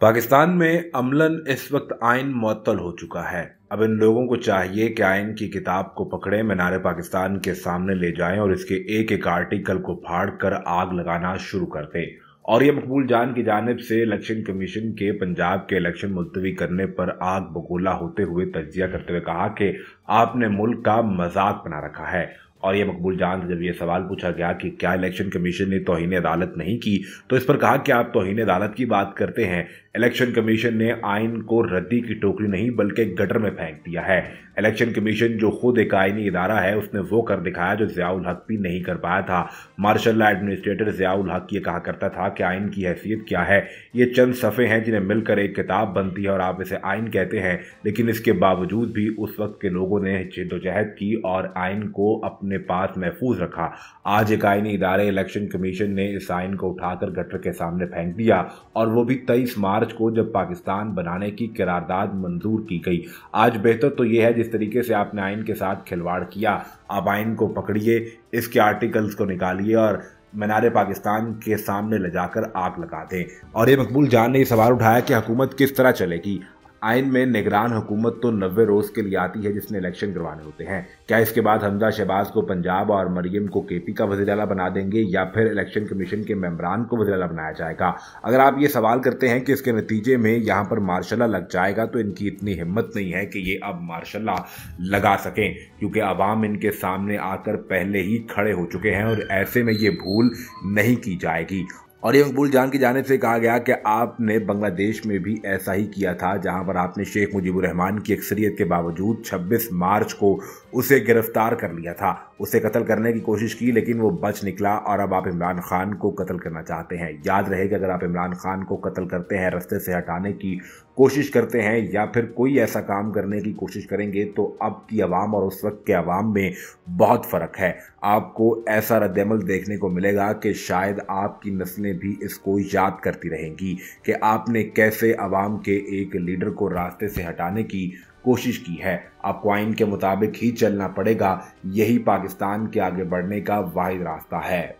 पाकिस्तान में अमलन इस वक्त आयन मअतल हो चुका है अब इन लोगों को चाहिए कि आयन की किताब को पकड़े मीनार पाकिस्तान के सामने ले जाएं और इसके एक एक आर्टिकल को फाड़ कर आग लगाना शुरू कर दें और ये मकबूल जान की जानब से इलेक्शन कमीशन के पंजाब के इलेक्शन मुलतवी करने पर आग बगोला होते हुए तजिया करते हुए कहा कि आपने मुल्क का मजाक बना रखा है और ये मकबूल जान जब ये सवाल पूछा गया कि क्या इलेक्शन कमीशन ने तोहन अदालत नहीं की तो इस पर कहा कि आप तोहन अदालत की बात करते हैं इलेक्शन कमीशन ने आइन को रद्दी की टोकरी नहीं बल्कि गटर में फेंक दिया है इलेक्शन कमीशन जो खुद एक आइनी इदारा है उसने वो कर दिखाया जो जियाउल हक भी नहीं कर पाया था मार्शल एडमिनिस्ट्रेटर जियाउल हक ये कहा करता था कि आइन की हैसियत क्या है ये चंद सफ़े हैं जिन्हें मिलकर एक किताब बनती है और आप इसे आइन कहते हैं लेकिन इसके बावजूद भी उस वक्त के लोगों ने जिदोजहद की और आइन को अपने ने पास महफूज रखा आज एक आईनी इदारे इलेक्शन कमीशन ने इस आइन को उठाकर गटर के सामने फेंक दिया और वो भी तेईस मार्च को जब पाकिस्तान बनाने की करारदाद मंजूर की गई आज बेहतर तो यह है जिस तरीके से आपने आइन के साथ खिलवाड़ किया आप आइन को पकड़िए इसके आर्टिकल्स को निकालिए और मीनार पाकिस्तान के सामने ले जाकर आग लगा दें और ये मकबूल जान ने ये सवाल उठाया कि हुकूमत किस तरह चलेगी आयन में निगरान हुकूमत तो नब्बे रोज के लिए आती है जिसने इलेक्शन करवाने होते हैं क्या इसके बाद हमजा शहबाज को पंजाब और मरियम को केपी का वजी अला बना देंगे या फिर इलेक्शन कमीशन के मेम्बरान को वजी अला बनाया जाएगा अगर आप ये सवाल करते हैं कि इसके नतीजे में यहाँ पर मार्शाला लग जाएगा तो इनकी इतनी हिम्मत नहीं है कि ये अब मार्शाला लगा सकें क्योंकि आवाम इनके सामने आकर पहले ही खड़े हो चुके हैं और ऐसे में ये भूल नहीं की जाएगी और ये मकबूल जान की जाने से कहा गया कि आपने बांग्लादेश में भी ऐसा ही किया था जहां पर आपने शेख मुजीबुर रहमान की अक्सरियत के बावजूद 26 मार्च को उसे गिरफ्तार कर लिया था उसे कत्ल करने की कोशिश की लेकिन वो बच निकला और अब आप इमरान खान को कत्ल करना चाहते हैं याद रहे कि अगर आप इमरान खान को कत्ल करते हैं रस्ते से हटाने की कोशिश करते हैं या फिर कोई ऐसा काम करने की कोशिश करेंगे तो अब की आवाम और उस वक्त के आवाम में बहुत फ़र्क है आपको ऐसा रद्दमल देखने को मिलेगा कि शायद आपकी नस्लें भी इसको याद करती रहेंगी कि आपने कैसे आवाम के एक लीडर को रास्ते से हटाने की कोशिश की है अक्वाइन के मुताबिक ही चलना पड़ेगा यही पाकिस्तान के आगे बढ़ने का वाहिद रास्ता है